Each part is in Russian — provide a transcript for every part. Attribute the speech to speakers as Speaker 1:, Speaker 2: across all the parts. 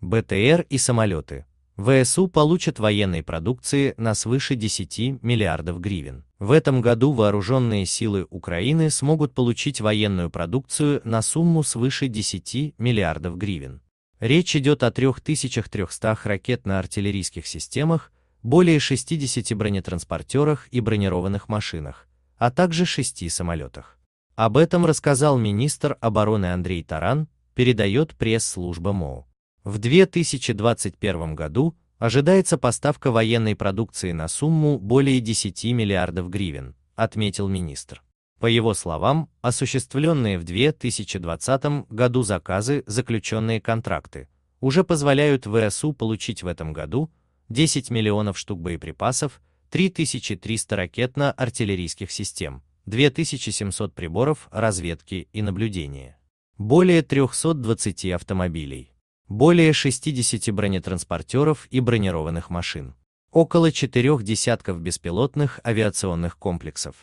Speaker 1: БТР и самолеты. ВСУ получат военной продукции на свыше 10 миллиардов гривен. В этом году вооруженные силы Украины смогут получить военную продукцию на сумму свыше 10 миллиардов гривен. Речь идет о 3300 ракетно-артиллерийских системах, более 60 бронетранспортерах и бронированных машинах, а также 6 самолетах. Об этом рассказал министр обороны Андрей Таран, передает пресс-служба МОУ. В 2021 году ожидается поставка военной продукции на сумму более 10 миллиардов гривен, отметил министр. По его словам, осуществленные в 2020 году заказы заключенные контракты уже позволяют ВСУ получить в этом году 10 миллионов штук боеприпасов, 3300 ракетно-артиллерийских систем, 2700 приборов разведки и наблюдения, более 320 автомобилей более 60 бронетранспортеров и бронированных машин, около четырех десятков беспилотных авиационных комплексов,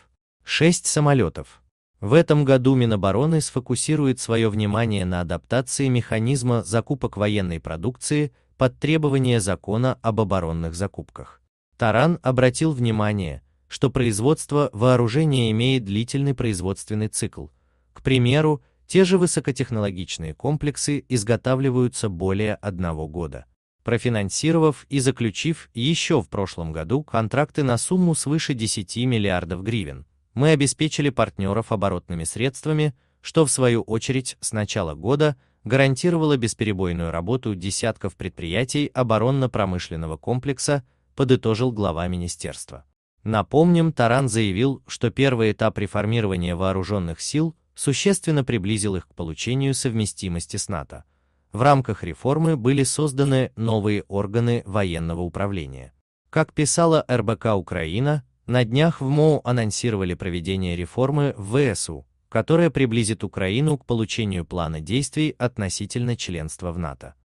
Speaker 1: 6 самолетов. В этом году Минобороны сфокусирует свое внимание на адаптации механизма закупок военной продукции под требования закона об оборонных закупках. Таран обратил внимание, что производство вооружения имеет длительный производственный цикл. К примеру, те же высокотехнологичные комплексы изготавливаются более одного года, профинансировав и заключив еще в прошлом году контракты на сумму свыше 10 миллиардов гривен. Мы обеспечили партнеров оборотными средствами, что в свою очередь с начала года гарантировало бесперебойную работу десятков предприятий оборонно-промышленного комплекса, подытожил глава министерства. Напомним, Таран заявил, что первый этап реформирования вооруженных сил существенно приблизил их к получению совместимости с НАТО. В рамках реформы были созданы новые органы военного управления. Как писала РБК Украина, на днях в МОУ анонсировали проведение реформы в ВСУ, которая приблизит Украину к получению плана действий относительно членства в НАТО.